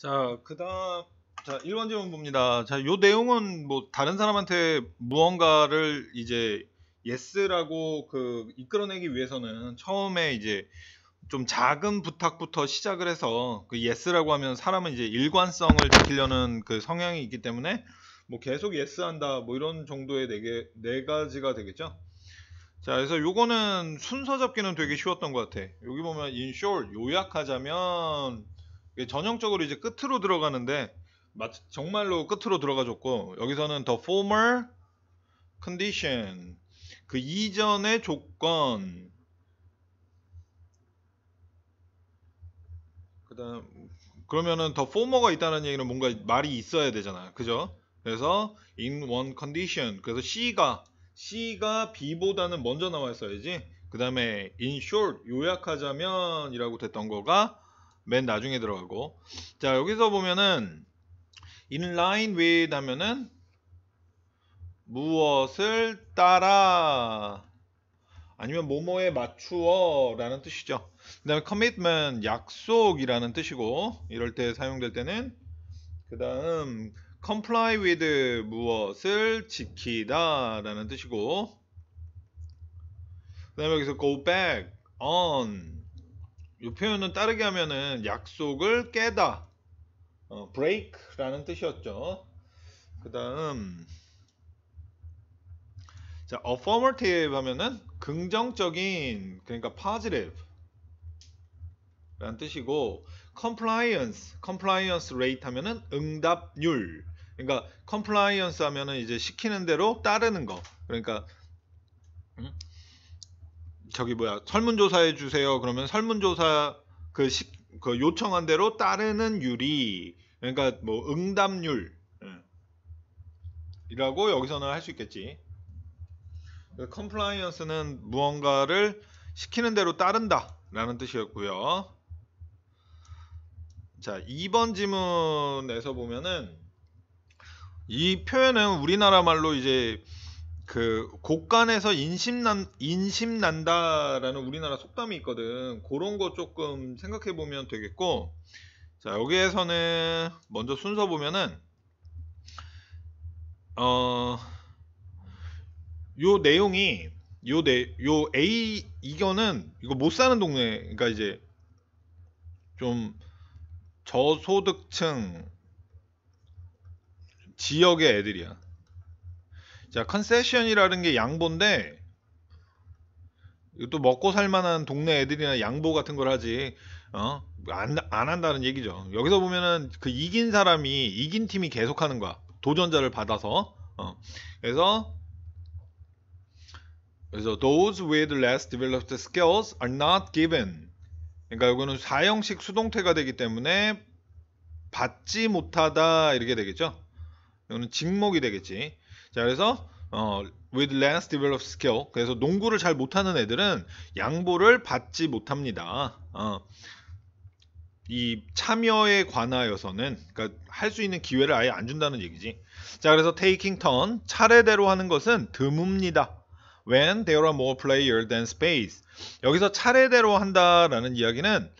자, 그다음 자, 1번 질문 봅니다. 자, 요 내용은 뭐 다른 사람한테 무언가를 이제 예스라고 그 이끌어내기 위해서는 처음에 이제 좀 작은 부탁부터 시작을 해서 그 예스라고 하면 사람은 이제 일관성을 지키려는 그 성향이 있기 때문에 뭐 계속 예스한다 뭐 이런 정도의 네, 개, 네 가지가 되겠죠. 자, 그래서 요거는 순서 잡기는 되게 쉬웠던 것 같아. 여기 보면 in short 요약하자면 전형적으로 이제 끝으로 들어가는데 정말로 끝으로 들어가줬고 여기서는 the former condition 그 이전의 조건 그다음 그러면은 더 former가 있다는 얘기는 뭔가 말이 있어야 되잖아 그죠 그래서 in one condition 그래서 C가 C가 B보다는 먼저 나와 있어야지 그 다음에 in short 요약하자면 이라고 됐던 거가 맨 나중에 들어가고 자 여기서 보면은 inline with 하면은 무엇을 따라 아니면 뭐뭐에 맞추어 라는 뜻이죠 그 다음에 commitment 약속이라는 뜻이고 이럴 때 사용될 때는 그 다음 comply with 무엇을 지키다 라는 뜻이고 그 다음에 여기서 go back on 이 표현은 따르게 하면은 약속을 깨다 어, break라는 뜻이었죠. 그 다음 자, affirmative 하면은 긍정적인 그러니까 positive 라는 뜻이고 compliance, compliance rate 하면은 응답률 그러니까 compliance 하면은 이제 시키는 대로 따르는 거 그러니까 음? 저기 뭐야 설문조사해 주세요. 그러면 설문조사 그, 시, 그 요청한 대로 따르는 유리 그러니까 뭐 응답률 예. 이라고 여기서는 할 수 있겠지. 컴플라이언스는 무언가를 시키는 대로 따른다 라는 뜻이었고요. 자, 2번 지문에서 보면은 이 표현은 우리나라 말로 이제 그 곡간에서 인심난 인심난다라는 우리나라 속담이 있거든. 그런 거 조금 생각해 보면 되겠고 자 여기에서는 먼저 순서 보면은 어 요 내용이 요내요 요 A 이견은 이거 못 사는 동네 그러니까 이제 좀 저소득층 지역의 애들이야. 자, 컨세션이라는 게 양보인데 또 먹고 살만한 동네 애들이나 양보 같은 걸 하지 어? 안, 안 한다는 얘기죠. 여기서 보면은 그 이긴 사람이 이긴 팀이 계속하는 거야. 도전자를 받아서 어. 그래서 그래서 those with less developed skills are not given. 그러니까 이거는 사형식 수동태가 되기 때문에 받지 못하다 이렇게 되겠죠. 이거는 직목이 되겠지. 자 그래서 어, with less developed skill 그래서 농구를 잘 못하는 애들은 양보를 받지 못합니다. 어, 이 참여에 관하여서는 그러니까 할 수 있는 기회를 아예 안 준다는 얘기지. 자 그래서 taking turn 차례대로 하는 것은 드뭅니다. When there are more players than space 여기서 차례대로 한다라는 이야기는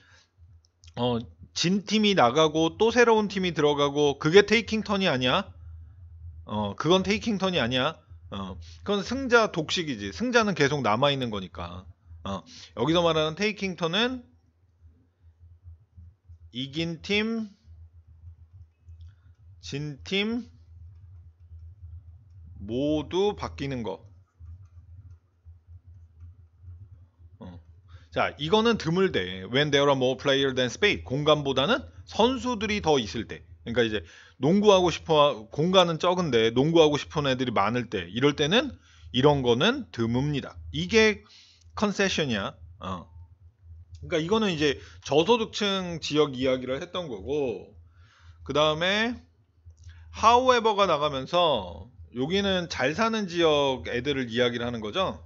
어, 진 팀이 나가고 또 새로운 팀이 들어가고 그게 테이킹 턴이 아니야. 어, 그건 테이킹 턴이 아니야. 어, 그건 승자 독식이지. 승자는 계속 남아 있는 거니까. 어, 여기서 말하는 테이킹 턴은 이긴 팀, 진 팀 모두 바뀌는 거. 어, 자, 이거는 드물대. When there are more players than space. 공간보다는 선수들이 더 있을 때. 그러니까 이제 농구하고 싶어 공간은 적은데 농구하고 싶은 애들이 많을 때 이럴 때는 이런 거는 드뭅니다. 이게 컨세션이야. 어. 그러니까 이거는 이제 저소득층 지역 이야기를 했던 거고 그 다음에 하우에버가 나가면서 여기는 잘 사는 지역 애들을 이야기를 하는 거죠.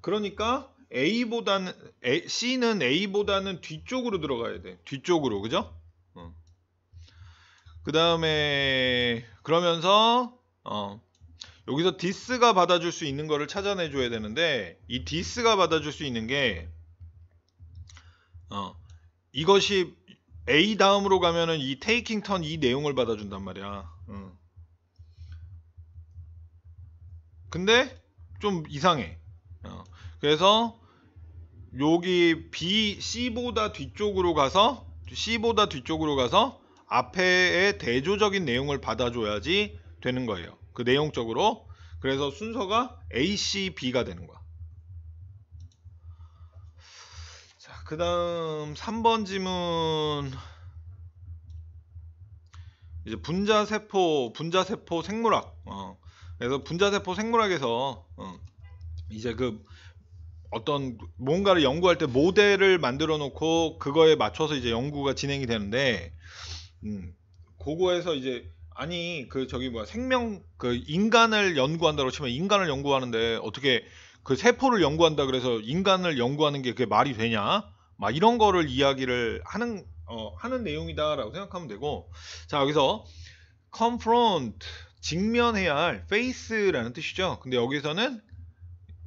그러니까 A보다는 A, C는 A보다는 뒤쪽으로 들어가야 돼. 뒤쪽으로 그죠? 어. 그 다음에 그러면서 어, 여기서 디스가 받아줄 수 있는 거를 찾아내 줘야 되는데 이 디스가 받아줄 수 있는 게 어, 이것이 A 다음으로 가면은 이 taking turn 이 내용을 받아준단 말이야. 어. 근데 좀 이상해. 어. 그래서 여기 B, C보다 뒤쪽으로 가서 C보다 뒤쪽으로 가서 앞에의 대조적인 내용을 받아줘야지 되는 거예요. 그 내용적으로. 그래서 순서가 A, C, B가 되는 거야. 자, 그 다음 3번 지문 이제 분자세포, 분자세포 생물학 어. 그래서 분자세포 생물학에서 어. 이제 그 어떤 뭔가를 연구할 때 모델을 만들어 놓고 그거에 맞춰서 이제 연구가 진행이 되는데 음, 그거에서 이제 아니 그 저기 뭐야 생명 그 인간을 연구한다고 치면 인간을 연구하는데 어떻게 그 세포를 연구한다 그래서 인간을 연구하는 게 그게 말이 되냐 막 이런 거를 이야기를 하는 어, 하는 내용이다라고 생각하면 되고 자 여기서 confront 직면해야 할 face라는 뜻이죠 근데 여기서는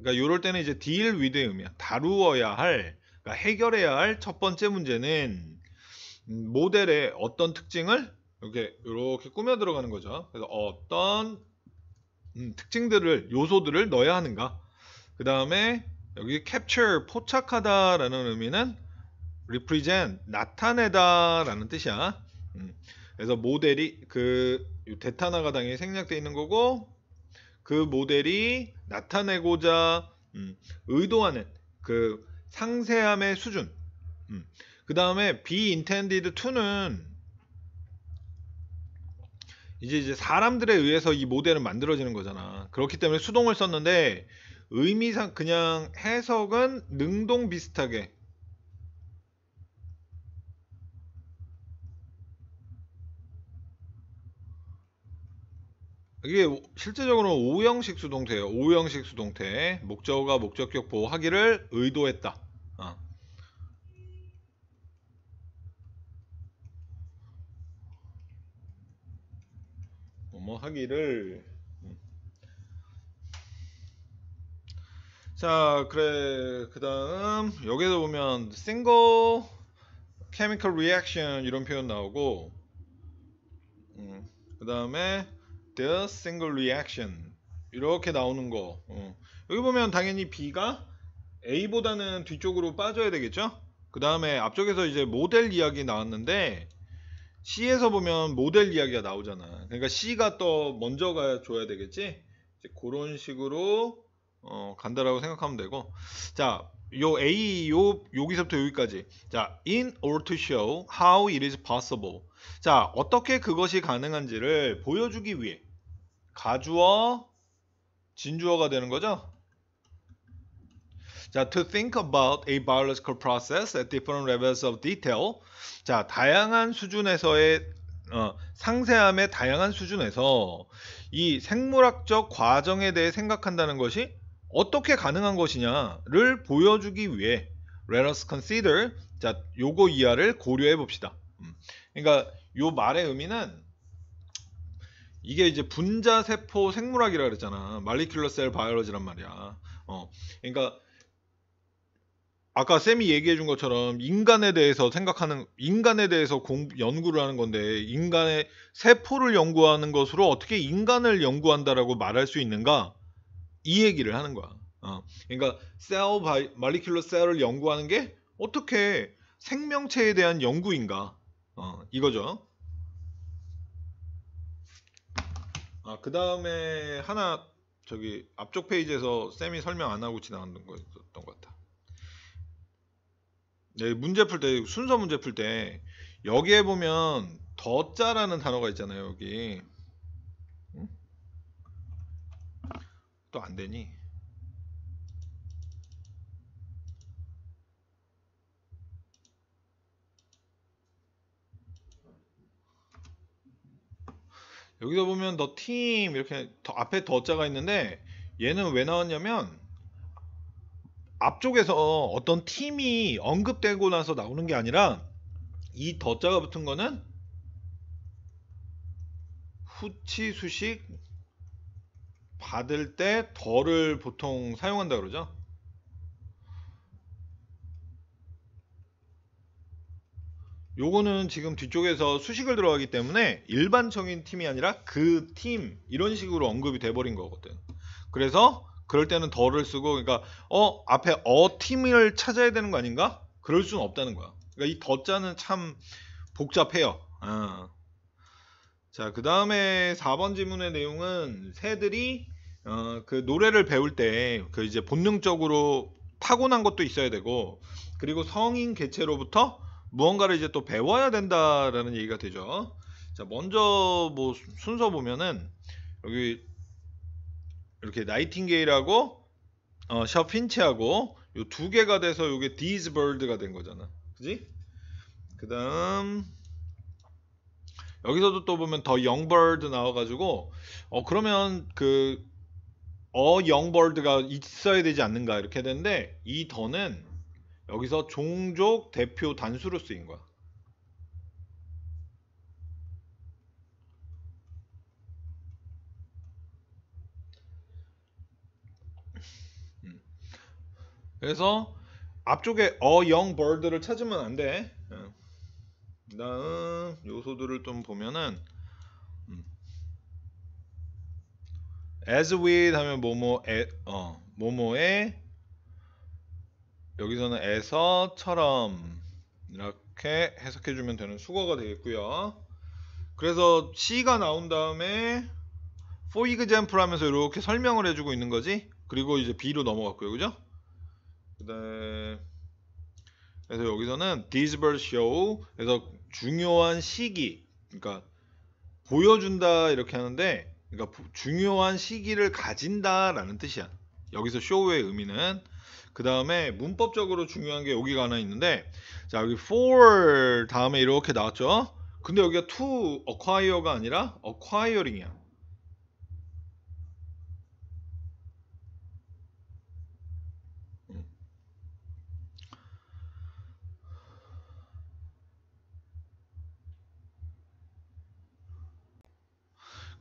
그러니까 이럴 때는 이제 deal with의 의미야. 다루어야 할, 그러니까 해결해야 할 첫 번째 문제는 음, 모델의 어떤 특징을 이렇게 이렇게 꾸며 들어가는 거죠. 그래서 어떤 음, 특징들을 요소들을 넣어야 하는가. 그 다음에 여기 capture 포착하다라는 의미는 represent 나타내다라는 뜻이야. 음, 그래서 모델이 그데타나가당이 생략되어 있는 거고 그 모델이 나타내고자 음, 의도하는 그 상세함의 수준 음. 그 다음에 be intended to는 이제 이제 사람들에 의해서 이 모델은 만들어지는 거잖아 그렇기 때문에 수동을 썼는데 의미상 그냥 해석은 능동 비슷하게 이게 실제적으로 5형식 수동태예요. O형식 수동태. 목적어가 목적격 보호하기를 의도했다. 어. 뭐 하기를 음. 자 그래 그 다음 여기서 보면 single chemical reaction 이런 표현 나오고 음, 그 다음에 the single reaction 이렇게 나오는 거 어. 여기 보면 당연히 B가 A보다는 뒤쪽으로 빠져야 되겠죠? 그 다음에 앞쪽에서 이제 모델 이야기 나왔는데 C에서 보면 모델 이야기가 나오잖아 그러니까 C가 또 먼저 가줘야 되겠지? 이제 그런 식으로 어, 간다라고 생각하면 되고 자, 요 A 요 여기서부터 여기까지 자, in order to show how it is possible 자, 어떻게 그것이 가능한지를 보여주기 위해 가주어, 진주어가 되는 거죠. 자, to think about a biological process at different levels of detail. 자, 다양한 수준에서의 어, 상세함의 다양한 수준에서 이 생물학적 과정에 대해 생각한다는 것이 어떻게 가능한 것이냐를 보여주기 위해 let us consider 자, 요거 이하를 고려해 봅시다. 음. 그러니까 요 말의 의미는 이게 이제 분자 세포 생물학이라 그랬잖아. 말리큘러 셀 바이올로지란 말이야. 어. 그러니까 아까 쌤이 얘기해 준 것처럼 인간에 대해서 생각하는 인간에 대해서 공, 연구를 하는 건데 인간의 세포를 연구하는 것으로 어떻게 인간을 연구한다라고 말할 수 있는가 이 얘기를 하는 거야. 어. 그러니까 셀 바이 말리큘러 셀을 연구하는 게 어떻게 생명체에 대한 연구인가 어, 이거죠. 아, 그 다음에 하나 저기 앞쪽 페이지에서 쌤이 설명 안 하고 지나간던 거였던 것 같아. 네, 문제 풀 때, 순서 문제 풀 때, 여기에 보면 더자라는 단어가 있잖아요, 여기. 또 안 되니? 여기서 보면 더 팀 이렇게 더 앞에 더 자가 있는데 얘는 왜 나왔냐면 앞쪽에서 어떤 팀이 언급되고 나서 나오는 게 아니라 이 더 자가 붙은 거는 후치 수식 받을 때 더를 보통 사용한다 그러죠. 요거는 지금 뒤쪽에서 수식을 들어가기 때문에 일반적인 팀이 아니라 그 팀 이런 식으로 언급이 돼버린 거거든 그래서 그럴 때는 더를 쓰고 그러니까 어 앞에 어 팀을 찾아야 되는 거 아닌가 그럴 수는 없다는 거야 그러니까 이 더자는 참 복잡해요 어. 아. 자그 다음에 4번 지문의 내용은 새들이 어, 그 노래를 배울 때 그 이제 본능적으로 타고난 것도 있어야 되고 그리고 성인 개체로부터 무언가를 이제 또 배워야 된다라는 얘기가 되죠. 자, 먼저 뭐 순서 보면은 여기 이렇게 나이팅게일하고 어, 샤핀치하고 이 두 개가 돼서 이게 these bird가 된 거잖아. 그지? 그다음 여기서도 또 보면 더 영버드 나와가지고 어 그러면 그 어 영벌드가 있어야 되지 않는가 이렇게 되는데 이 더는 여기서 종족 대표 단수로 쓰인 거야. 음. 그래서 앞쪽에 어영 벌드를 찾으면 안 돼. 어. 그다음 요소들을 좀 보면은 음. as with 하면 뭐뭐 에, 어 뭐뭐의 여기서는 에서처럼 이렇게 해석해주면 되는 수거가 되겠고요. 그래서 C가 나온 다음에 for example 하면서 이렇게 설명을 해주고 있는 거지. 그리고 이제 B로 넘어갔고요. 그죠? 그래서 여기서는 disable show 그서 중요한 시기 그러니까 보여준다 이렇게 하는데 그러니까 중요한 시기를 가진다 라는 뜻이야. 여기서 show의 의미는 그 다음에 문법적으로 중요한 게 여기가 하나 있는데 자 여기 for 다음에 이렇게 나왔죠. 근데 여기가 to acquire가 아니라 acquiring이야.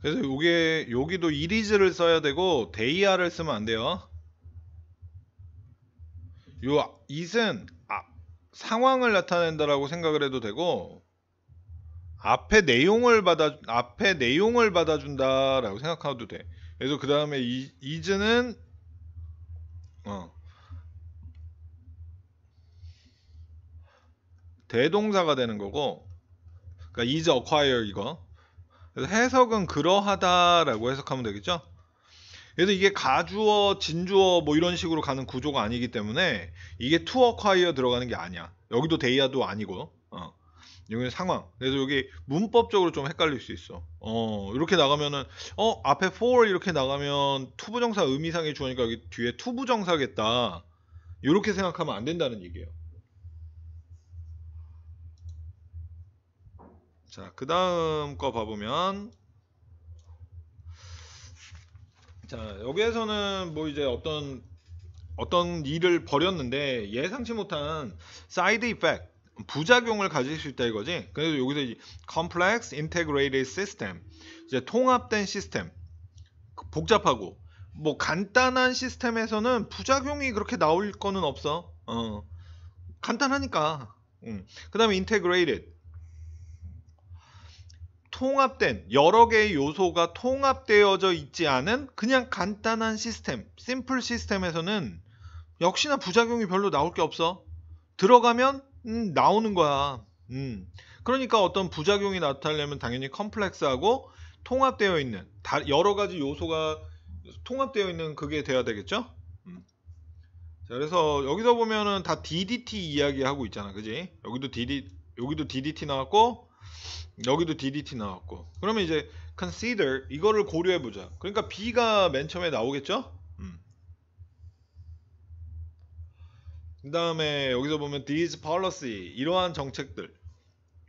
그래서 요게 여기도 이리즈를 써야 되고 데이아를 쓰면 안 돼요. 요 it은 아, 상황을 나타낸다라고 생각을 해도 되고 앞에 내용을 받아 앞에 내용을 받아준다라고 생각해도 돼. 그래서 그 다음에 이즈는 어, 대동사가 되는 거고, 그러니까 is acquire 이거. 그래서 해석은 그러하다라고 해석하면 되겠죠? 그래서 이게 가주어, 진주어 뭐 이런 식으로 가는 구조가 아니기 때문에 이게 투어 콰이어 들어가는 게 아니야. 여기도 데이아도 아니고. 어. 여기는 상황. 그래서 여기 문법적으로 좀 헷갈릴 수 있어. 어, 이렇게 나가면은 어, 앞에 for 이렇게 나가면 투부정사 의미상의 주어니까 여기 뒤에 투부정사겠다. 이렇게 생각하면 안 된다는 얘기예요. 자, 그 다음 거 봐보면 자 여기에서는 뭐 이제 어떤 어떤 일을 벌였는데 예상치 못한 사이드 이펙 부작용을 가질 수 있다 이거지. 그래서 여기서 이 complex integrated system 이제 통합된 시스템 복잡하고 뭐 간단한 시스템에서는 부작용이 그렇게 나올 거는 없어. 어. 간단하니까. 음. 그다음에 integrated 통합된 여러 개의 요소가 통합되어져 있지 않은 그냥 간단한 시스템, 심플 시스템에서는 역시나 부작용이 별로 나올 게 없어. 들어가면 음, 나오는 거야. 음. 그러니까 어떤 부작용이 나타나려면 당연히 컴플렉스하고 통합되어 있는 여러 가지 요소가 통합되어 있는 그게 돼야 되겠죠? 음. 자, 그래서 여기서 보면은 다 DDT 이야기하고 있잖아. 그지? 여기도 DD 여기도 DDT 나왔고 여기도 DDT 나왔고 그러면 이제 consider 이거를 고려해보자 그러니까 B가 맨 처음에 나오겠죠? 음. 그 다음에 여기서 보면 these policy 이러한 정책들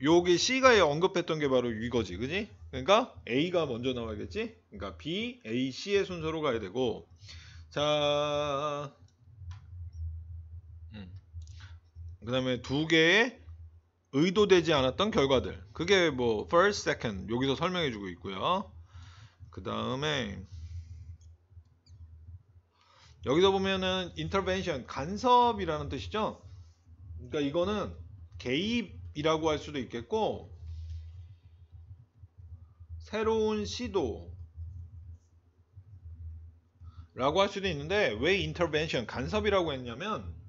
여기 C가 언급했던 게 바로 이거지 그지? 그러니까 A가 먼저 나와야겠지? 그러니까 B, A, C의 순서로 가야 되고 자 음. 그 다음에 두 개의 의도되지 않았던 결과들 그게 뭐 first, second 여기서 설명해 주고 있고요 그 다음에 여기서 보면은 intervention 간섭이라는 뜻이죠 그러니까 이거는 개입이라고 할 수도 있겠고 새로운 시도 라고 할 수도 있는데 왜 intervention 간섭이라고 했냐면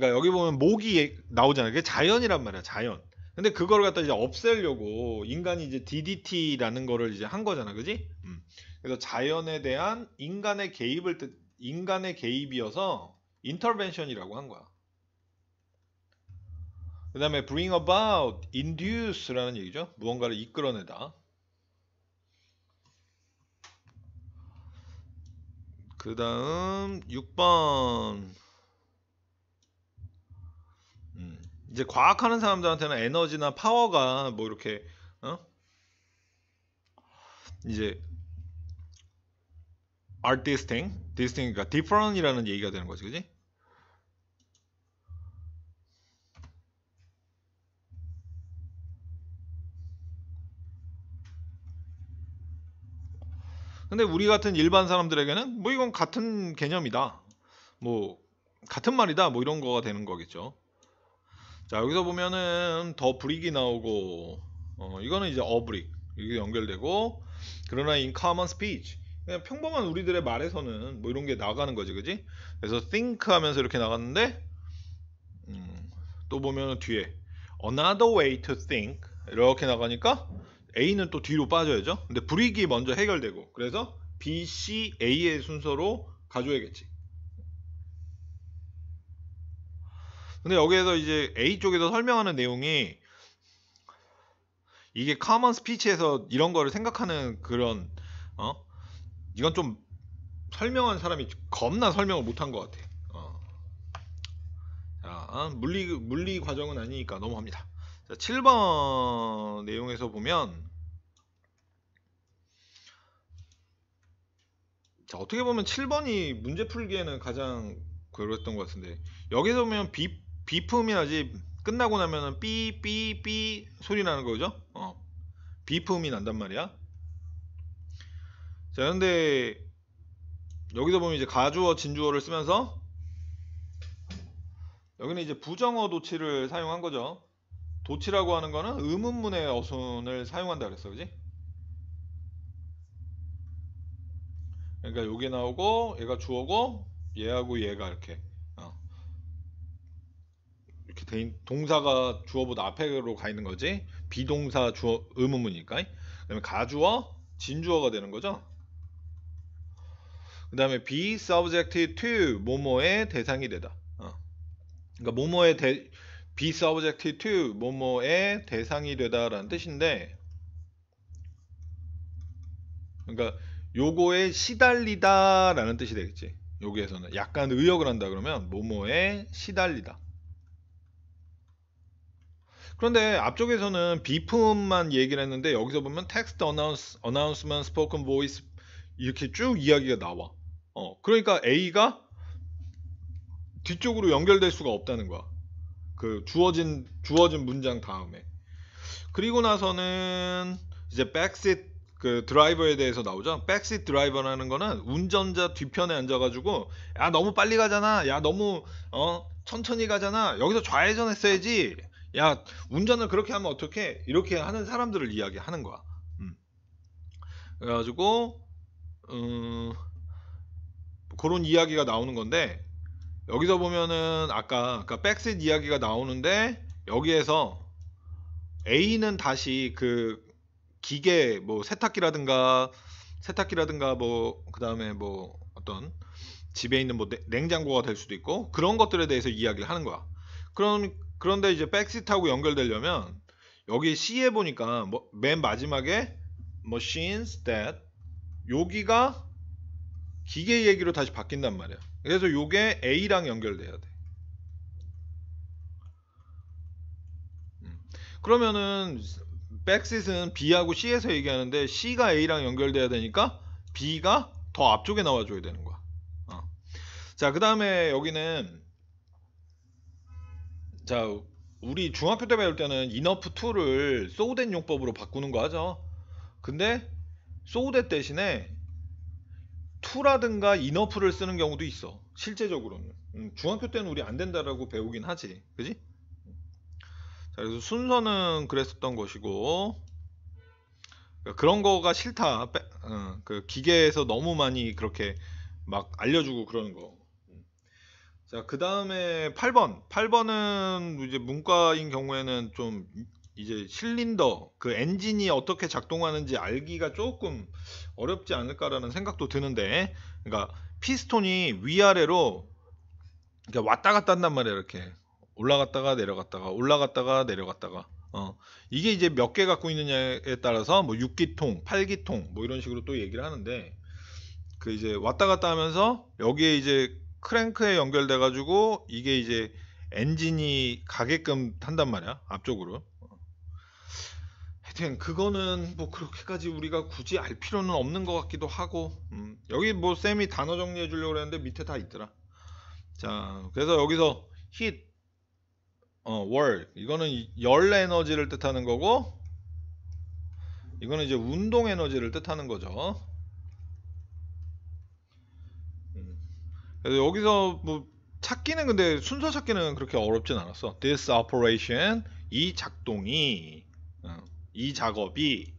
그러니까 여기 보면 목이 나오잖아요. 그게 자연이란 말이야, 자연. 근데 그걸 갖다 이제 없애려고 인간이 이제 DDT라는 거를 이제 한 거잖아, 그지? 음. 그래서 자연에 대한 인간의 개입을 뜻, 인간의 개입이어서 인터벤션이라고 한 거야. 그 다음에 bring about, induce라는 얘기죠. 무언가를 이끌어내다. 그 다음 6번 이제 과학하는 사람들한테는 에너지나 파워가 뭐 이렇게 어? 이제 a r t distinct, d i s t i n c t 그러니까 different이라는 얘기가 되는 거지, 그지? 근데 우리 같은 일반 사람들에게는 뭐 이건 같은 개념이다, 뭐 같은 말이다, 뭐 이런 거가 되는 거겠죠. 자 여기서 보면은 더 브릭이 나오고 어, 이거는 이제 어브릭 이게 연결되고 그러나 in common speech 그냥 평범한 우리들의 말에서는 뭐 이런 게 나가는 거지 그지 그래서 think 하면서 이렇게 나갔는데 음, 또 보면은 뒤에 another way to think 이렇게 나가니까 A는 또 뒤로 빠져야죠 근데 브릭이 먼저 해결되고 그래서 B, C, A의 순서로 가져야겠지 근데 여기에서 이제 A 쪽에서 설명하는 내용이 이게 카먼 스피치에서 이런 거를 생각하는 그런 어 이건 좀 설명한 사람이 겁나 설명을 못한 것 같아. 어. 자 물리 물리 과정은 아니니까 넘어갑니다. 자, 7번 내용에서 보면 자 어떻게 보면 7번이 문제 풀기에는 가장 그랬던 것 같은데 여기서 보면 비 비품이 나지 끝나고 나면은 삐삐삐 소리 나는 거죠. 어. 비품이 난단 말이야. 자, 그런데 여기서 보면 이제 가주어, 진주어를 쓰면서 여기는 이제 부정어 도치를 사용한 거죠. 도치라고 하는 거는 의문문의 어순을 사용한다 그랬어, 그지? 그러니까 여기 나오고 얘가 주어고 얘하고 얘가 이렇게 대인 동사가 주어보다 앞에로 가 있는 거지 비동사 주어 의문문이니까 그다음에 가주어 진주어가 되는 거죠. 그 다음에 be subject to 모모의 대상이 되다. 어. 그러니까 모모의 대, be subject to 모모의 대상이 되다라는 뜻인데 그러니까 요거에 시달리다라는 뜻이 되겠지. 여기에서는 약간 의역을 한다 그러면 모모에 시달리다. 그런데 앞쪽에서는 비품만 얘기를 했는데 여기서 보면 텍스트 어나운스, 어나운스먼, 스포큰 보이스 이렇게 쭉 이야기가 나와. 어, 그러니까 A가 뒤쪽으로 연결될 수가 없다는 거야. 그 주어진 주어진 문장 다음에. 그리고 나서는 이제 백시트 그 드라이버에 대해서 나오죠. 백시트 드라이버라는 거는 운전자 뒤편에 앉아가지고 야 너무 빨리 가잖아. 야 너무 어 천천히 가잖아. 여기서 좌회전했어야지. 야 운전을 그렇게 하면 어떻게 이렇게 하는 사람들을 이야기하는 거야. 음. 그래가지고 음, 그런 이야기가 나오는 건데 여기서 보면은 아까 아까 백셋 이야기가 나오는데 여기에서 A는 다시 그 기계 뭐 세탁기라든가 세탁기라든가 뭐 그다음에 뭐 어떤 집에 있는 뭐 냉장고가 될 수도 있고 그런 것들에 대해서 이야기를 하는 거야. 그럼 그런데 이제 백시트하고 연결되려면 여기 C에 보니까 뭐, 맨 마지막에 machines that 여기가 기계 얘기로 다시 바뀐단 말이야. 그래서 요게 A랑 연결돼야 돼. 음. 그러면은 백시트는 B하고 C에서 얘기하는데 C가 A랑 연결돼야 되니까 B가 더 앞쪽에 나와줘야 되는 거야. 어. 자, 그 다음에 여기는 자 우리 중학교 때 배울 때는 인어프 2를 소우덴 용법으로 바꾸는 거 하죠. 근데 소우덴 대신에 2라든가 인어프를 쓰는 경우도 있어. 실제적으로는 음, 중학교 때는 우리 안 된다라고 배우긴 하지, 그지? 자 그래서 순서는 그랬었던 것이고 그 그런 거가 싫다. 빼, 어, 그 기계에서 너무 많이 그렇게 막 알려주고 그러는 거. 자, 그 다음에 8번. 8번은 이제 문과인 경우에는 좀 이제 실린더, 그 엔진이 어떻게 작동하는지 알기가 조금 어렵지 않을까라는 생각도 드는데, 그러니까 피스톤이 위아래로 그러니까 왔다 갔다 한단 말이에요, 이렇게. 올라갔다가 내려갔다가, 올라갔다가 내려갔다가. 어, 이게 이제 몇 개 갖고 있느냐에 따라서 뭐 6기통, 8기통 뭐 이런 식으로 또 얘기를 하는데, 그 이제 왔다 갔다 하면서 여기에 이제 크랭크에 연결돼 가지고 이게 이제 엔진이 가게끔 탄단 말이야 앞쪽으로 하여튼 그거는 뭐 그렇게까지 우리가 굳이 알 필요는 없는 것 같기도 하고 음, 여기 뭐 쌤이 단어 정리해 주려고 했는데 밑에 다 있더라 자 그래서 여기서 heat 어, w 이거는 열 에너지를 뜻하는 거고 이거는 이제 운동 에너지를 뜻하는 거죠 여기서 뭐 찾기는 근데 순서 찾기는 그렇게 어렵진 않았어. This operation 이 작동이 어, 이 작업이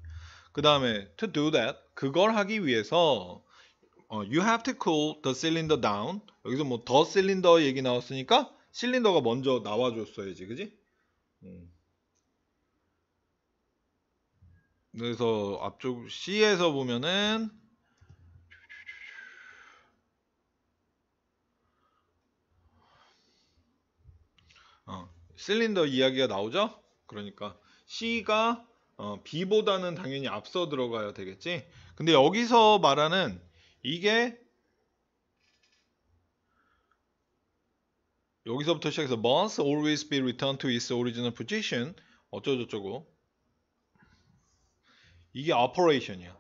그 다음에 to do that 그걸 하기 위해서 어, you have to cool the cylinder down 여기서 뭐 더 실린더 얘기 나왔으니까 실린더가 먼저 나와줬어야지 그지? 음. 그래서 앞쪽 C에서 보면은 실린더 이야기가 나오죠? 그러니까 C가 어, B보다는 당연히 앞서 들어가야 되겠지. 근데 여기서 말하는 이게 여기서부터 시작해서 must always be returned to its original position 어쩌고저쩌고 이게 operation이야.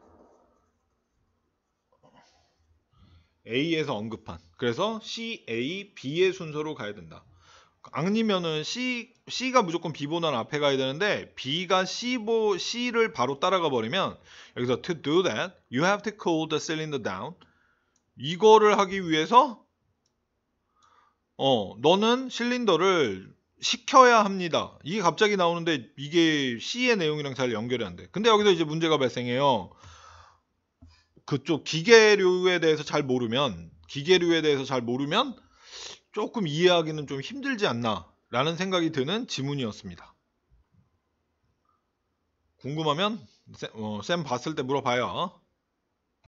A에서 언급한. 그래서 C, A, B의 순서로 가야 된다. 악리면은 C, C가 무조건 b 보다 앞에 가야 되는데 B가 C보, C를 바로 따라가 버리면 여기서 to do that you have to cool the cylinder down 이거를 하기 위해서 어 너는 실린더를 시켜야 합니다. 이게 갑자기 나오는데 이게 C의 내용이랑 잘 연결이 안 돼. 근데 여기서 이제 문제가 발생해요. 그쪽 기계류에 대해서 잘 모르면 기계류에 대해서 잘 모르면 조금 이해하기는 좀 힘들지 않나 라는 생각이 드는 지문이었습니다. 궁금하면 샘, 어, 쌤 봤을 때 물어봐요.